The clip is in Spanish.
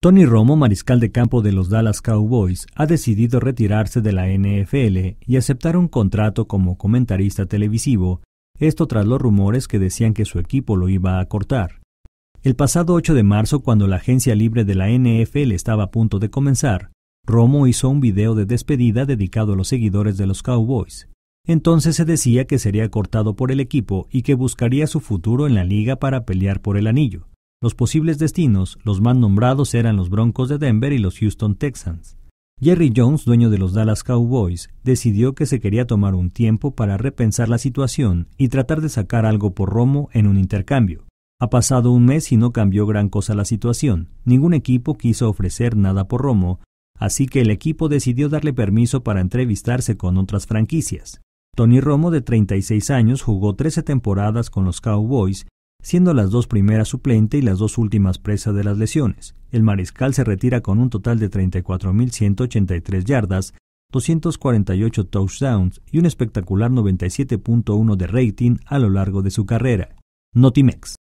Tony Romo, mariscal de campo de los Dallas Cowboys, ha decidido retirarse de la NFL y aceptar un contrato como comentarista televisivo, esto tras los rumores que decían que su equipo lo iba a cortar. El pasado 8 de marzo, cuando la agencia libre de la NFL estaba a punto de comenzar, Romo hizo un video de despedida dedicado a los seguidores de los Cowboys. Entonces se decía que sería cortado por el equipo y que buscaría su futuro en la liga para pelear por el anillo. Los posibles destinos, los más nombrados eran los Broncos de Denver y los Houston Texans. Jerry Jones, dueño de los Dallas Cowboys, decidió que se quería tomar un tiempo para repensar la situación y tratar de sacar algo por Romo en un intercambio. Ha pasado un mes y no cambió gran cosa la situación. Ningún equipo quiso ofrecer nada por Romo, así que el equipo decidió darle permiso para entrevistarse con otras franquicias. Tony Romo, de 36 años, jugó 13 temporadas con los Cowboys siendo las dos primeras suplente y las dos últimas presas de las lesiones. El mariscal se retira con un total de 34.183 yardas, 248 touchdowns y un espectacular 97.1 de rating a lo largo de su carrera. Notimex.